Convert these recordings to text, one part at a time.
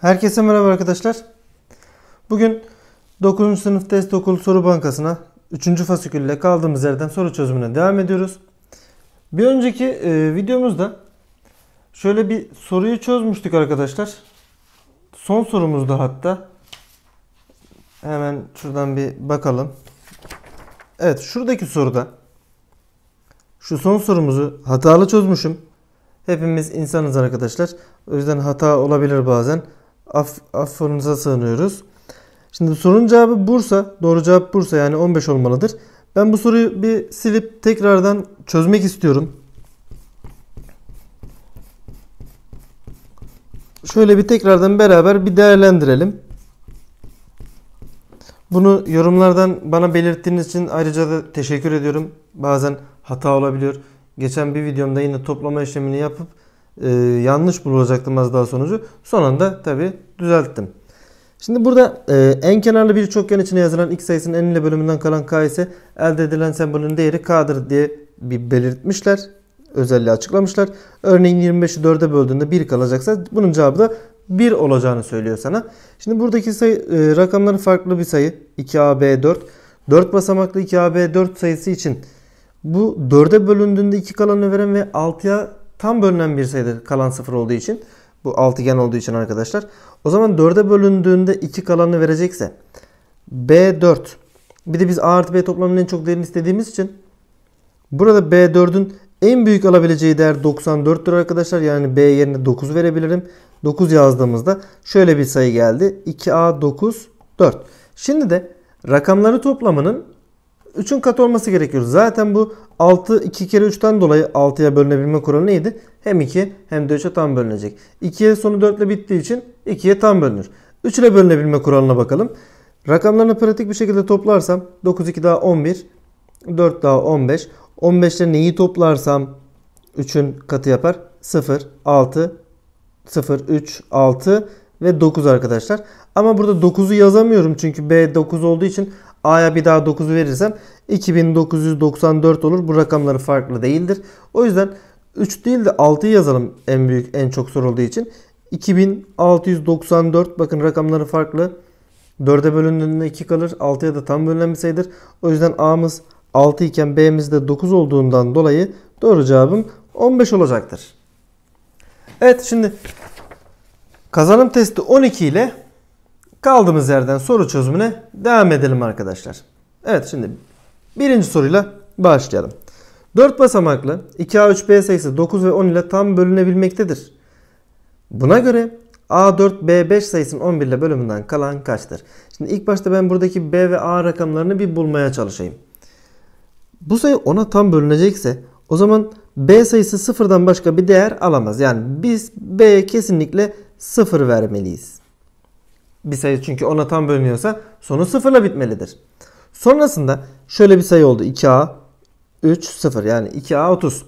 Herkese merhaba arkadaşlar. Bugün 9. sınıf test okul soru bankasına 3. fasikülle kaldığımız yerden soru çözümüne devam ediyoruz. Bir önceki e, videomuzda şöyle bir soruyu çözmüştük arkadaşlar. Son sorumuzda hatta. Hemen şuradan bir bakalım. Evet şuradaki soruda şu son sorumuzu hatalı çözmüşüm. Hepimiz insanız arkadaşlar. O yüzden hata olabilir bazen af, affınıza sığınıyoruz. Şimdi sorunun cevabı Bursa. Doğru cevap Bursa yani 15 olmalıdır. Ben bu soruyu bir silip tekrardan çözmek istiyorum. Şöyle bir tekrardan beraber bir değerlendirelim. Bunu yorumlardan bana belirttiğiniz için ayrıca da teşekkür ediyorum. Bazen hata olabiliyor. Geçen bir videomda yine toplama işlemini yapıp e, yanlış bulacaktım az daha sonucu. Son anda tabi düzelttim. Şimdi burada e, en kenarlı bir çokgen içine yazılan x sayısının en ile bölümünden kalan k ise elde edilen sembolün değeri k'dır diye bir belirtmişler. Özelliği açıklamışlar. Örneğin 25'i 4'e böldüğünde 1 kalacaksa bunun cevabı da 1 olacağını söylüyor sana. Şimdi buradaki sayı, e, rakamların farklı bir sayı. 2AB4. 4 basamaklı 2AB4 sayısı için bu 4'e bölündüğünde 2 kalanı veren ve 6'ya tam bölünen bir sayıdır kalan sıfır olduğu için. Bu altıgen olduğu için arkadaşlar. O zaman 4'e bölündüğünde 2 kalanını verecekse B4 bir de biz A artı B toplamının en çok değerini istediğimiz için burada B4'ün en büyük alabileceği değer 94'tür arkadaşlar. Yani B yerine 9 verebilirim. 9 yazdığımızda şöyle bir sayı geldi. 2A 9 4. Şimdi de rakamları toplamının 3'ün katı olması gerekiyor. Zaten bu 6 2 kere 3'ten dolayı 6'ya bölünebilme kuralı neydi? Hem 2 hem de 3'e tam bölünecek. 2'ye sonu 4 ile bittiği için 2'ye tam bölünür. 3 ile bölünebilme kuralına bakalım. Rakamlarını pratik bir şekilde toplarsam 9 2 daha 11, 4 daha 15. 15 ile neyi toplarsam 3'ün katı yapar? 0, 6, 0, 3, 6 ve 9 arkadaşlar. Ama burada 9'u yazamıyorum çünkü B 9 olduğu için A'ya bir daha 9'u verirsem 2994 olur. Bu rakamları farklı değildir. O yüzden 3 değil de 6'yı yazalım en büyük en çok sorulduğu için. 2694 bakın rakamları farklı. 4'e bölündüğünde 2 kalır. 6'ya da tam bölünen bir sayıdır. O yüzden A'mız 6 iken B'miz de 9 olduğundan dolayı doğru cevabım 15 olacaktır. Evet şimdi kazanım testi 12 ile Kaldığımız yerden soru çözümüne devam edelim arkadaşlar. Evet şimdi birinci soruyla başlayalım. 4 basamaklı 2A3B sayısı 9 ve 10 ile tam bölünebilmektedir. Buna göre A4B5 sayısının 11 ile bölümünden kalan kaçtır? Şimdi ilk başta ben buradaki B ve A rakamlarını bir bulmaya çalışayım. Bu sayı 10'a tam bölünecekse o zaman B sayısı sıfırdan başka bir değer alamaz. Yani biz B'ye kesinlikle sıfır vermeliyiz bir sayı çünkü ona tam bölünüyorsa sonu sıfırla bitmelidir. Sonrasında şöyle bir sayı oldu. 2A 3 0 yani 2A 30.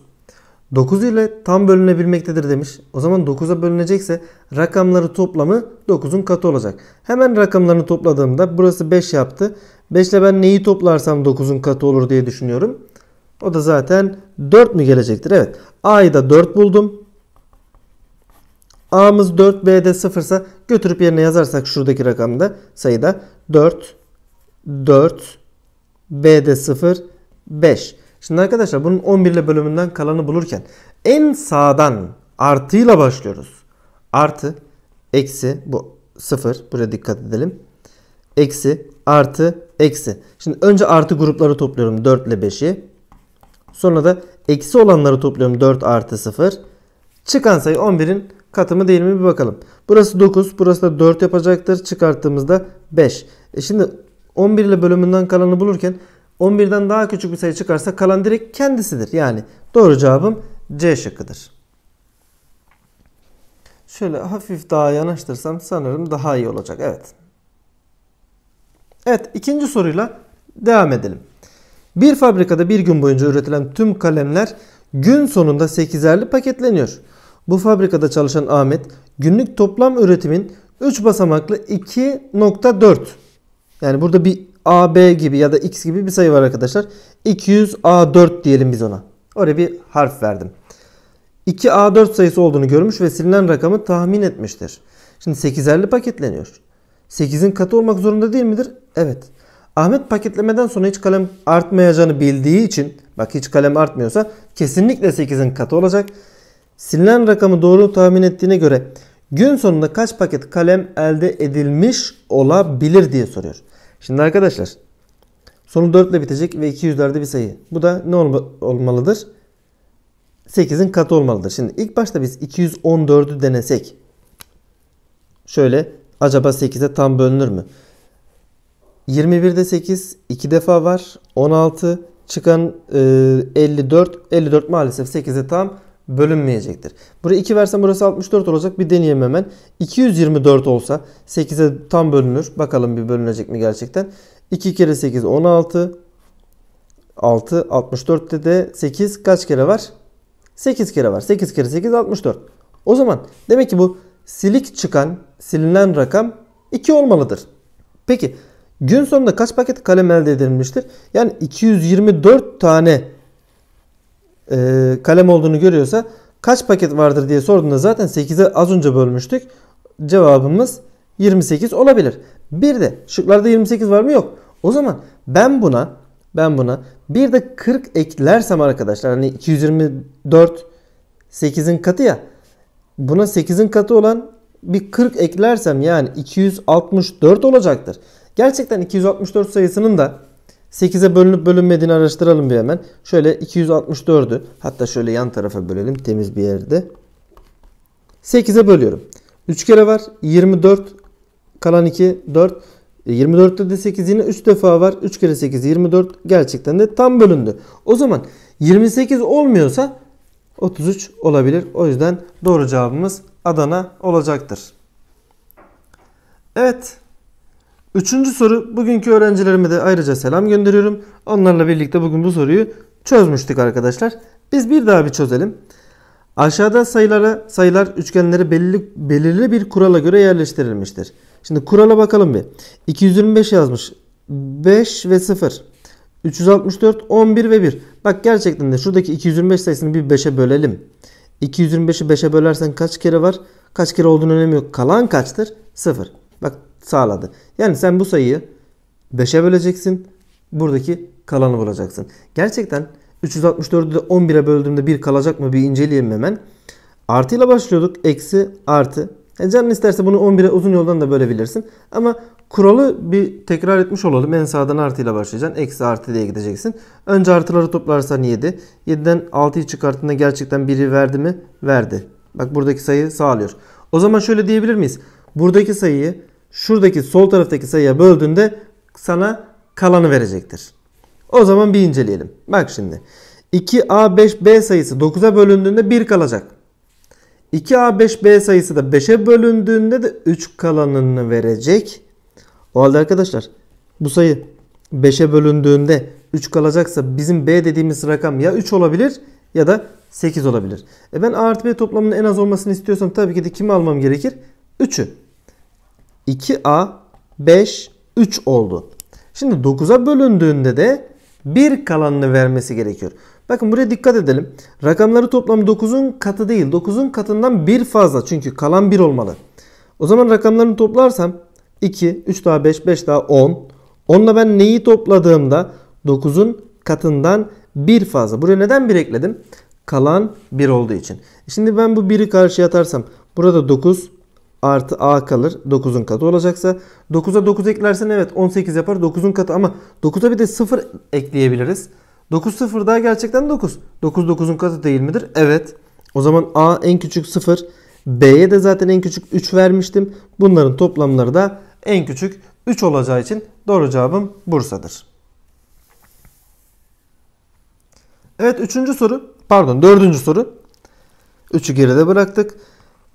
9 ile tam bölünebilmektedir demiş. O zaman 9'a bölünecekse rakamları toplamı 9'un katı olacak. Hemen rakamlarını topladığımda burası 5 yaptı. 5 ile ben neyi toplarsam 9'un katı olur diye düşünüyorum. O da zaten 4 mü gelecektir? Evet. A'yı da 4 buldum. A'mız 4, B'de 0 ise götürüp yerine yazarsak şuradaki rakamda sayıda 4, 4, B'de 0, 5. Şimdi arkadaşlar bunun 11 ile bölümünden kalanı bulurken en sağdan artıyla başlıyoruz. Artı, eksi bu 0. Buraya dikkat edelim. Eksi, artı, eksi. Şimdi önce artı grupları topluyorum 4 ile 5'i. Sonra da eksi olanları topluyorum 4 artı 0. Çıkan sayı 11'in Katımı mı değil mi bir bakalım. Burası 9. Burası da 4 yapacaktır. Çıkarttığımızda 5. E şimdi 11 ile bölümünden kalanı bulurken 11'den daha küçük bir sayı çıkarsa kalan direkt kendisidir. Yani doğru cevabım C şıkkıdır. Şöyle hafif daha yanaştırsam sanırım daha iyi olacak. Evet. Evet ikinci soruyla devam edelim. Bir fabrikada bir gün boyunca üretilen tüm kalemler gün sonunda 8'erli paketleniyor. Bu fabrikada çalışan Ahmet günlük toplam üretimin 3 basamaklı 2.4 yani burada bir AB gibi ya da X gibi bir sayı var arkadaşlar. 200A4 diyelim biz ona. Oraya bir harf verdim. 2A4 sayısı olduğunu görmüş ve silinen rakamı tahmin etmiştir. Şimdi 8'erli paketleniyor. 8'in katı olmak zorunda değil midir? Evet. Ahmet paketlemeden sonra hiç kalem artmayacağını bildiği için bak hiç kalem artmıyorsa kesinlikle 8'in katı olacak. Silinen rakamı doğru tahmin ettiğine göre gün sonunda kaç paket kalem elde edilmiş olabilir diye soruyor. Şimdi arkadaşlar sonu 4 ile bitecek ve 200'lerde bir sayı. Bu da ne olma, olmalıdır? 8'in katı olmalıdır. Şimdi ilk başta biz 214'ü denesek şöyle acaba 8'e tam bölünür mü? 21'de 8 2 defa var. 16 çıkan e, 54 54 maalesef 8'e tam bölünmeyecektir. Buraya 2 versem burası 64 olacak. Bir deneyelim hemen. 224 olsa 8'e tam bölünür. Bakalım bir bölünecek mi gerçekten. 2 kere 8 16. 6 64'te de 8 kaç kere var? 8 kere var. 8 kere 8 64. O zaman demek ki bu silik çıkan, silinen rakam 2 olmalıdır. Peki gün sonunda kaç paket kalem elde edilmiştir? Yani 224 tane e, kalem olduğunu görüyorsa kaç paket vardır diye sorduğunda zaten 8'e az önce bölmüştük. Cevabımız 28 olabilir. Bir de şıklarda 28 var mı? Yok. O zaman ben buna ben buna bir de 40 eklersem arkadaşlar hani 224 8'in katı ya. Buna 8'in katı olan bir 40 eklersem yani 264 olacaktır. Gerçekten 264 sayısının da 8'e bölünüp bölünmediğini araştıralım bir hemen. Şöyle 264'ü hatta şöyle yan tarafa bölelim temiz bir yerde. 8'e bölüyorum. 3 kere var 24 kalan 2 4 24'te de 8 yine 3 defa var. 3 kere 8 24 gerçekten de tam bölündü. O zaman 28 olmuyorsa 33 olabilir. O yüzden doğru cevabımız Adana olacaktır. Evet. Üçüncü soru bugünkü öğrencilerime de ayrıca selam gönderiyorum. Onlarla birlikte bugün bu soruyu çözmüştük arkadaşlar. Biz bir daha bir çözelim. Aşağıda sayılara sayılar üçgenleri belirli, belirli bir kurala göre yerleştirilmiştir. Şimdi kurala bakalım bir. 225 yazmış. 5 ve 0. 364, 11 ve 1. Bak gerçekten de şuradaki 225 sayısını bir 5'e bölelim. 225'i 5'e bölersen kaç kere var? Kaç kere olduğunu önemi yok. Kalan kaçtır? 0. Bak sağladı. Yani sen bu sayıyı 5'e böleceksin. Buradaki kalanı bulacaksın. Gerçekten 364'ü de 11'e böldüğümde bir kalacak mı bir inceleyeyim hemen. Artıyla başlıyorduk. Eksi artı. E canın isterse bunu 11'e uzun yoldan da bölebilirsin. Ama kuralı bir tekrar etmiş olalım. En sağdan artıyla başlayacaksın. Eksi artı diye gideceksin. Önce artıları toplarsan 7. 7'den 6'yı çıkarttığında gerçekten 1'i verdi mi? Verdi. Bak buradaki sayı sağlıyor. O zaman şöyle diyebilir miyiz? Buradaki sayıyı şuradaki sol taraftaki sayıya böldüğünde sana kalanı verecektir. O zaman bir inceleyelim. Bak şimdi. 2A5B sayısı 9'a bölündüğünde 1 kalacak. 2A5B sayısı da 5'e bölündüğünde de 3 kalanını verecek. O halde arkadaşlar bu sayı 5'e bölündüğünde 3 kalacaksa bizim B dediğimiz rakam ya 3 olabilir ya da 8 olabilir. E ben A artı B toplamının en az olmasını istiyorsam tabii ki de kimi almam gerekir? 3'ü. 2A, 5, 3 oldu. Şimdi 9'a bölündüğünde de 1 kalanını vermesi gerekiyor. Bakın buraya dikkat edelim. Rakamları toplam 9'un katı değil. 9'un katından 1 fazla. Çünkü kalan 1 olmalı. O zaman rakamlarını toplarsam 2, 3 daha 5, 5 daha 10. Onunla ben neyi topladığımda 9'un katından 1 fazla. Buraya neden 1 ekledim? Kalan 1 olduğu için. Şimdi ben bu 1'i karşıya atarsam burada 9, artı a kalır. 9'un katı olacaksa. 9'a 9 eklersen evet 18 yapar. 9'un katı ama 9'a bir de 0 ekleyebiliriz. 9 0 daha gerçekten 9. 9 9'un katı değil midir? Evet. O zaman a en küçük 0. B'ye de zaten en küçük 3 vermiştim. Bunların toplamları da en küçük 3 olacağı için doğru cevabım Bursa'dır. Evet üçüncü soru. Pardon dördüncü soru. Üçü geride bıraktık.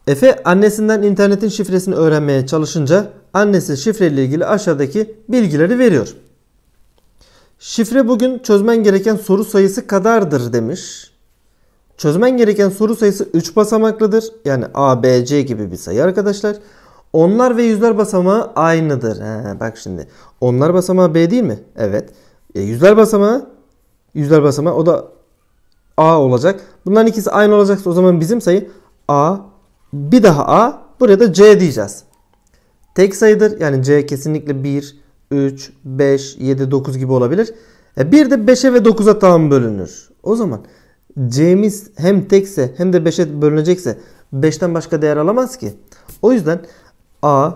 Efe annesinden internetin şifresini öğrenmeye çalışınca annesi şifre ile ilgili aşağıdaki bilgileri veriyor. Şifre bugün çözmen gereken soru sayısı kadardır demiş. Çözmen gereken soru sayısı 3 basamaklıdır. Yani A, B, C gibi bir sayı arkadaşlar. Onlar ve yüzler basamağı aynıdır. He, bak şimdi. Onlar basamağı B değil mi? Evet. E, yüzler basamağı yüzler basamağı o da A olacak. Bunların ikisi aynı olacaksa o zaman bizim sayı A bir daha A. Buraya da C diyeceğiz. Tek sayıdır. Yani C kesinlikle 1, 3, 5, 7, 9 gibi olabilir. E bir de 5'e ve 9'a tam bölünür. O zaman C'miz hem tekse hem de 5'e bölünecekse 5'ten başka değer alamaz ki. O yüzden A,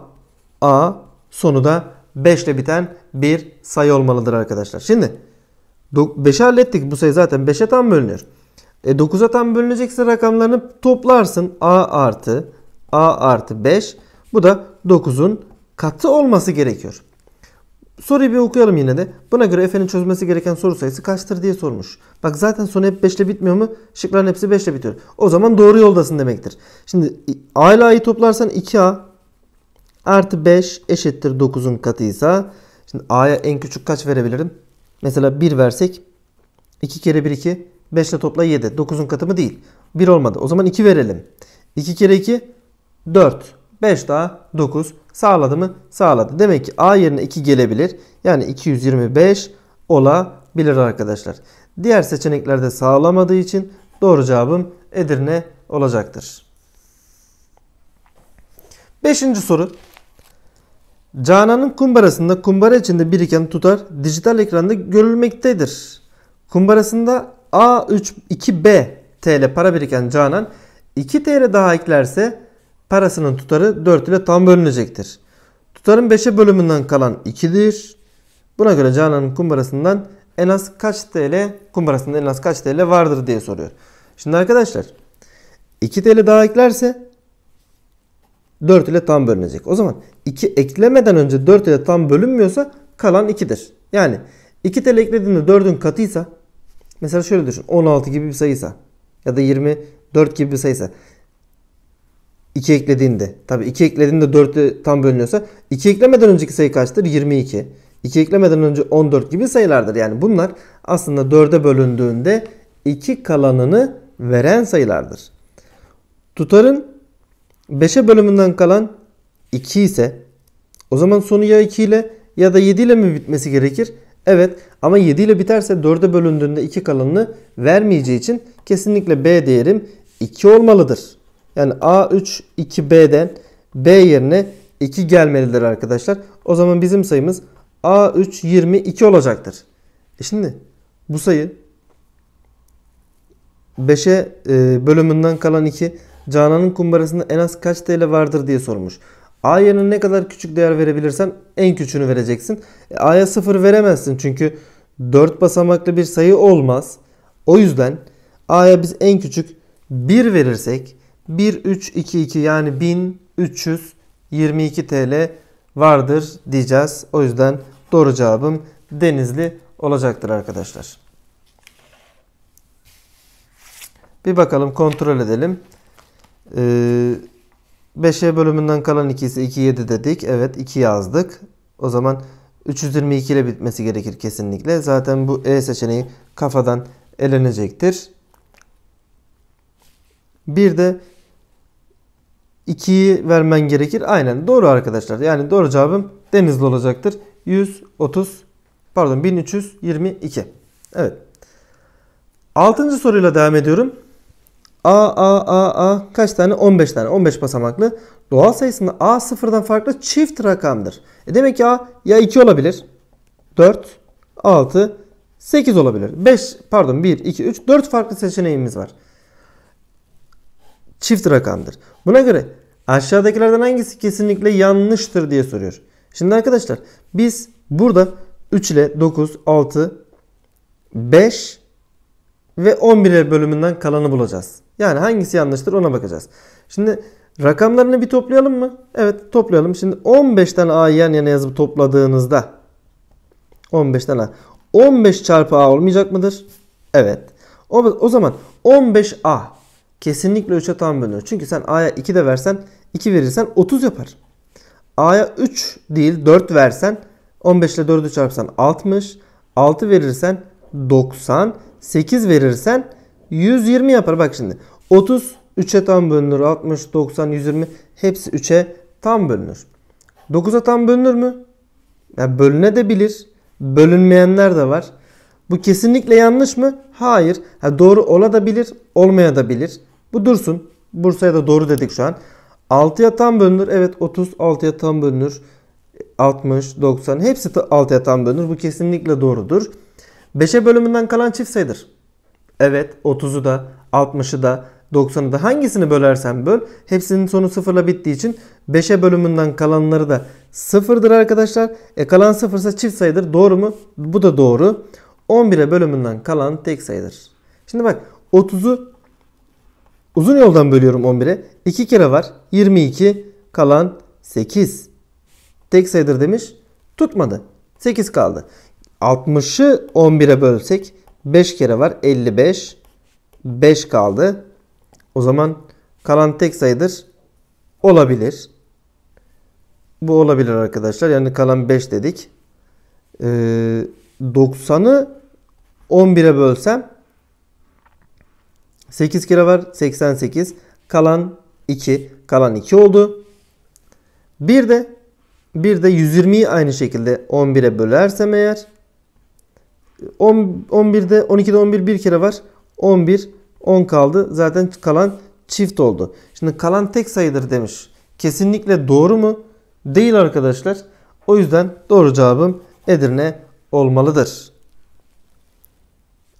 A sonu da 5 ile biten bir sayı olmalıdır arkadaşlar. Şimdi 5'i hallettik. Bu sayı zaten 5'e tam bölünür. E 9'a tam bölünecekse rakamlarını toplarsın. A artı A artı 5. Bu da 9'un katı olması gerekiyor. Soruyu bir okuyalım yine de. Buna göre Efe'nin çözmesi gereken soru sayısı kaçtır diye sormuş. Bak zaten sonu hep 5 ile bitmiyor mu? Şıkların hepsi 5 ile bitiyor. O zaman doğru yoldasın demektir. Şimdi A ile A'yı toplarsan 2A artı 5 eşittir 9'un katıysa. Şimdi A'ya en küçük kaç verebilirim? Mesela 1 versek 2 kere 1 2 5 ile topla 7. 9'un katımı değil. 1 olmadı. O zaman 2 verelim. 2 kere 2 4. 5 daha 9. Sağladı mı? Sağladı. Demek ki A yerine 2 gelebilir. Yani 225 olabilir arkadaşlar. Diğer seçeneklerde sağlamadığı için doğru cevabım Edirne olacaktır. Beşinci soru. Canan'ın kumbarasında kumbara içinde biriken tutar dijital ekranda görülmektedir. Kumbarasında A3 2B TL para biriken Canan 2 TL daha eklerse parasının tutarı 4 ile tam bölünecektir. Tutarın 5'e bölümünden kalan 2'dir. Buna göre Canan'ın kumbarasından en az kaç TL kumbarasında en az kaç TL vardır diye soruyor. Şimdi arkadaşlar 2 TL daha eklerse 4 ile tam bölünecek. O zaman 2 eklemeden önce 4 ile tam bölünmüyorsa kalan 2'dir. Yani 2 TL eklediğinde 4'ün katıysa Mesela şöyle düşün. 16 gibi bir sayıysa ya da 24 gibi bir sayıysa 2 eklediğinde tabii 2 eklediğinde 4 tam bölünüyorsa 2 eklemeden önceki sayı kaçtır? 22. 2 eklemeden önce 14 gibi sayılardır. Yani bunlar aslında 4'e bölündüğünde 2 kalanını veren sayılardır. Tutarın 5'e bölümünden kalan 2 ise o zaman sonu ya 2 ile ya da 7 ile mi bitmesi gerekir? Evet ama 7 ile biterse 4'e bölündüğünde 2 kalanını vermeyeceği için kesinlikle B değerim 2 olmalıdır. Yani A3 2B'den B yerine 2 gelmelidir arkadaşlar. O zaman bizim sayımız A3 22 olacaktır. E şimdi bu sayı 5'e e, bölümünden kalan 2 Canan'ın kumbarasında en az kaç TL vardır diye sormuş. A'ya ne kadar küçük değer verebilirsen en küçüğünü vereceksin. E, A'ya 0 veremezsin çünkü 4 basamaklı bir sayı olmaz. O yüzden A'ya biz en küçük 1 verirsek 1, 3, 2, 2 yani 1322 TL vardır diyeceğiz. O yüzden doğru cevabım Denizli olacaktır arkadaşlar. Bir bakalım kontrol edelim. Ee, 5'e bölümünden kalan ikisi 2 7 dedik. Evet 2 yazdık. O zaman 322 ile bitmesi gerekir kesinlikle. Zaten bu E seçeneği kafadan elenecektir. Bir de 2'yi vermen gerekir. Aynen doğru arkadaşlar. Yani doğru cevabım Denizli olacaktır. 130 pardon 1322. Evet. Altıncı soruyla devam ediyorum. A, A, A, A kaç tane? 15 tane. 15 basamaklı. Doğal sayısında A sıfırdan farklı çift rakamdır. E demek ki A ya 2 olabilir. 4, 6, 8 olabilir. 5 pardon 1, 2, 3, 4 farklı seçeneğimiz var. Çift rakamdır. Buna göre aşağıdakilerden hangisi kesinlikle yanlıştır diye soruyor. Şimdi arkadaşlar biz burada 3 ile 9, 6, 5 ve 11'er bölümünden kalanı bulacağız. Yani hangisi yanlıştır ona bakacağız. Şimdi rakamlarını bir toplayalım mı? Evet toplayalım. Şimdi 15 tane A'yı yan yana yazıp topladığınızda 15 tane A. 15 çarpı A olmayacak mıdır? Evet. O, o zaman 15A kesinlikle 3'e tam bölünür. Çünkü sen A'ya 2 de versen 2 verirsen 30 yapar. A'ya 3 değil 4 versen 15 ile 4'ü çarpsan 60. 6 verirsen 90. 8 verirsen 120 yapar. Bak şimdi 30 3'e tam bölünür. 60, 90, 120 hepsi 3'e tam bölünür. 9'a tam bölünür mü? Yani bölüne de bilir. Bölünmeyenler de var. Bu kesinlikle yanlış mı? Hayır. Ha, doğru ola da bilir, olmaya da bilir. Bu dursun. Bursa'ya da doğru dedik şu an. 6'ya tam bölünür. Evet 30 6'ya tam bölünür. 60, 90 hepsi 6'ya tam bölünür. Bu kesinlikle doğrudur. 5'e bölümünden kalan çift sayıdır. Evet 30'u da 60'ı da 90'ı da hangisini bölersen böl hepsinin sonu sıfırla bittiği için 5'e bölümünden kalanları da sıfırdır arkadaşlar. E kalan sıfırsa çift sayıdır doğru mu? Bu da doğru. 11'e bölümünden kalan tek sayıdır. Şimdi bak 30'u uzun yoldan bölüyorum 11'e. 2 kere var 22 kalan 8. Tek sayıdır demiş tutmadı. 8 kaldı. 60'ı 11'e bölsek 5 kere var 55. 5 kaldı. O zaman kalan tek sayıdır. Olabilir. Bu olabilir arkadaşlar. Yani kalan 5 dedik. Ee, 90'ı 11'e bölsem 8 kere var 88. Kalan 2. Kalan 2 oldu. Bir de bir de 120'yi aynı şekilde 11'e bölersem eğer 10, 11'de 12'de 11 bir kere var. 11 10 kaldı. Zaten kalan çift oldu. Şimdi kalan tek sayıdır demiş. Kesinlikle doğru mu? Değil arkadaşlar. O yüzden doğru cevabım Edirne olmalıdır.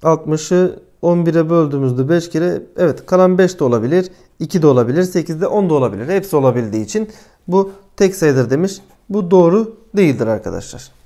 60'ı 11'e böldüğümüzde 5 kere evet kalan 5 de olabilir. 2 de olabilir. 8 de 10 da olabilir. Hepsi olabildiği için bu tek sayıdır demiş. Bu doğru değildir arkadaşlar.